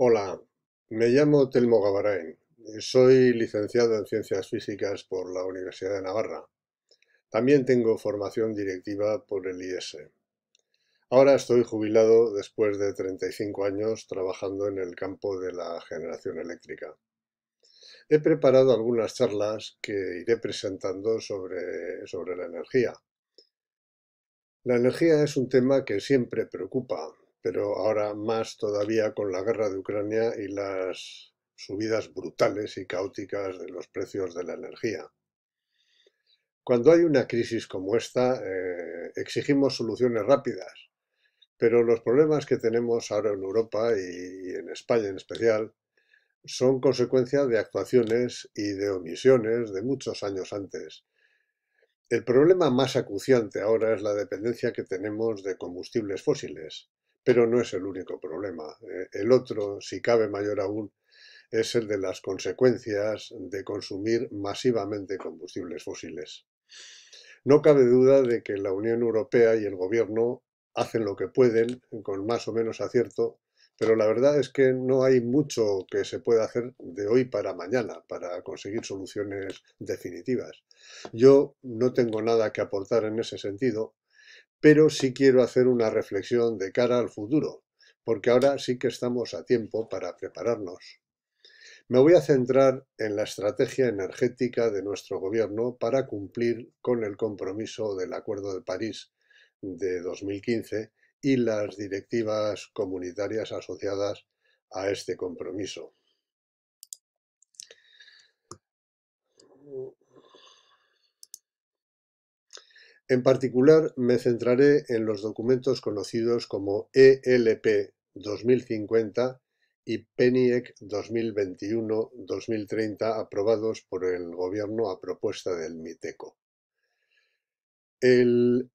Hola, me llamo Telmo Gabarain. Soy licenciado en Ciencias Físicas por la Universidad de Navarra. También tengo formación directiva por el IES. E. Ahora estoy jubilado después de 35 años trabajando en el campo de la generación eléctrica. He preparado algunas charlas que iré presentando sobre, sobre la energía. La energía es un tema que siempre preocupa, pero ahora más todavía con la guerra de Ucrania y las subidas brutales y caóticas de los precios de la energía. Cuando hay una crisis como esta, eh, exigimos soluciones rápidas, pero los problemas que tenemos ahora en Europa y en España en especial son consecuencia de actuaciones y de omisiones de muchos años antes. El problema más acuciante ahora es la dependencia que tenemos de combustibles fósiles. Pero no es el único problema. Eh, el otro, si cabe mayor aún, es el de las consecuencias de consumir masivamente combustibles fósiles. No cabe duda de que la Unión Europea y el Gobierno hacen lo que pueden, con más o menos acierto, pero la verdad es que no hay mucho que se pueda hacer de hoy para mañana para conseguir soluciones definitivas. Yo no tengo nada que aportar en ese sentido, pero sí quiero hacer una reflexión de cara al futuro, porque ahora sí que estamos a tiempo para prepararnos. Me voy a centrar en la estrategia energética de nuestro gobierno para cumplir con el compromiso del Acuerdo de París de 2015 y las directivas comunitarias asociadas a este compromiso. En particular, me centraré en los documentos conocidos como ELP 2050 y PENIEC 2021-2030 aprobados por el Gobierno a propuesta del MITECO. El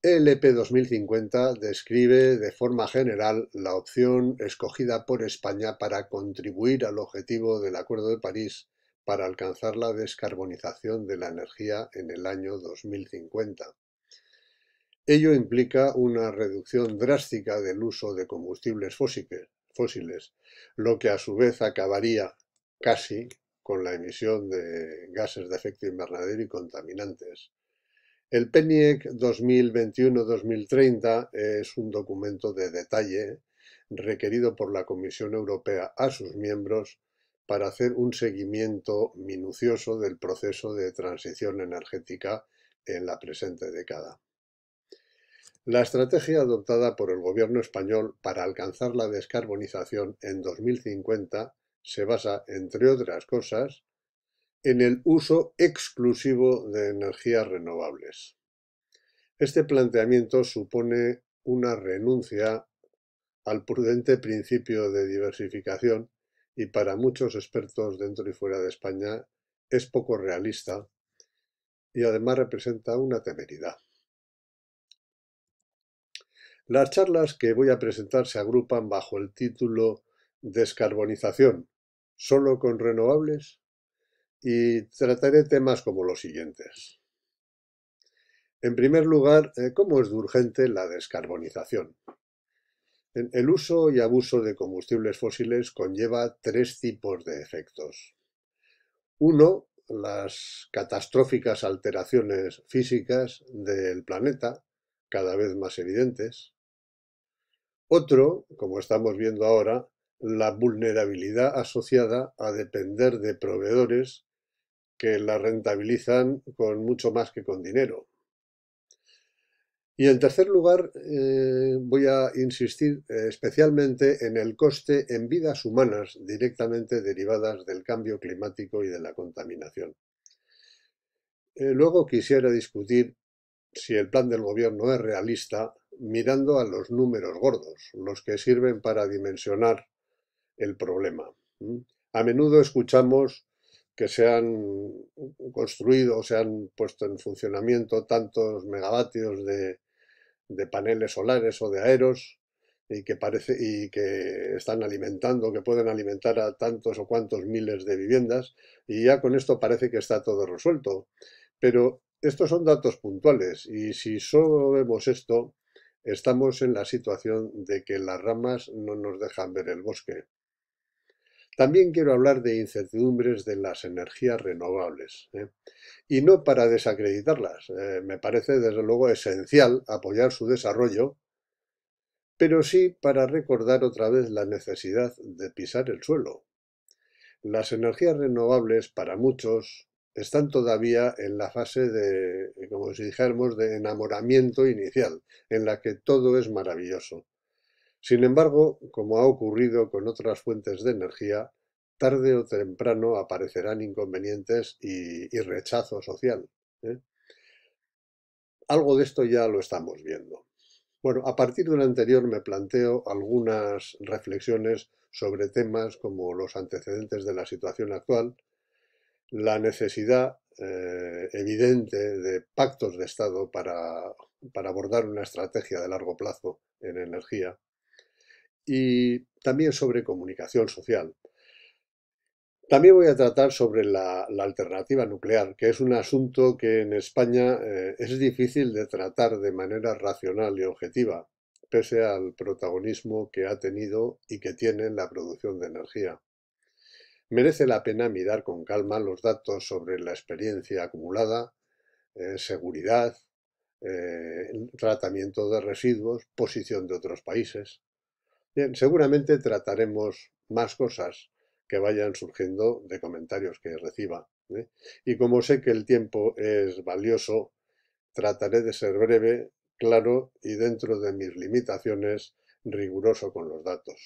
ELP 2050 describe de forma general la opción escogida por España para contribuir al objetivo del Acuerdo de París para alcanzar la descarbonización de la energía en el año 2050. Ello implica una reducción drástica del uso de combustibles fósiles, lo que a su vez acabaría casi con la emisión de gases de efecto invernadero y contaminantes. El PENIEC 2021-2030 es un documento de detalle requerido por la Comisión Europea a sus miembros para hacer un seguimiento minucioso del proceso de transición energética en la presente década. La estrategia adoptada por el gobierno español para alcanzar la descarbonización en 2050 se basa, entre otras cosas, en el uso exclusivo de energías renovables. Este planteamiento supone una renuncia al prudente principio de diversificación y para muchos expertos dentro y fuera de España es poco realista y además representa una temeridad. Las charlas que voy a presentar se agrupan bajo el título Descarbonización, solo con renovables y trataré temas como los siguientes. En primer lugar, eh, ¿cómo es urgente la descarbonización? El uso y abuso de combustibles fósiles conlleva tres tipos de efectos. Uno, las catastróficas alteraciones físicas del planeta, cada vez más evidentes. Otro, como estamos viendo ahora, la vulnerabilidad asociada a depender de proveedores que la rentabilizan con mucho más que con dinero. Y en tercer lugar, eh, voy a insistir eh, especialmente en el coste en vidas humanas directamente derivadas del cambio climático y de la contaminación. Eh, luego quisiera discutir si el plan del gobierno es realista mirando a los números gordos, los que sirven para dimensionar el problema. A menudo escuchamos que se han construido, o se han puesto en funcionamiento tantos megavatios de de paneles solares o de aeros y que parece y que están alimentando, que pueden alimentar a tantos o cuantos miles de viviendas y ya con esto parece que está todo resuelto. Pero estos son datos puntuales y si solo vemos esto, estamos en la situación de que las ramas no nos dejan ver el bosque. También quiero hablar de incertidumbres de las energías renovables. ¿eh? Y no para desacreditarlas. Eh, me parece, desde luego, esencial apoyar su desarrollo, pero sí para recordar otra vez la necesidad de pisar el suelo. Las energías renovables, para muchos, están todavía en la fase de, como si dijéramos, de enamoramiento inicial, en la que todo es maravilloso. Sin embargo, como ha ocurrido con otras fuentes de energía, tarde o temprano aparecerán inconvenientes y, rechazo social. ¿eh? Algo de esto ya lo estamos viendo. Bueno, a partir de lo anterior me planteo algunas reflexiones sobre temas como los antecedentes de la situación actual, la necesidad eh, evidente de pactos de Estado para abordar una estrategia de largo plazo en energía, y también sobre comunicación social. También voy a tratar sobre la, alternativa nuclear, que es un asunto que en España eh, es difícil de tratar de manera racional y objetiva, pese al protagonismo que ha tenido y que tiene la producción de energía. Merece la pena mirar con calma los datos sobre la experiencia acumulada, eh, seguridad, eh, tratamiento de residuos, posición de otros países. Bien, seguramente trataremos más cosas que vayan surgiendo de comentarios que reciba. ¿eh? Y como sé que el tiempo es valioso, trataré de ser breve, claro y dentro de mis limitaciones, riguroso con los datos.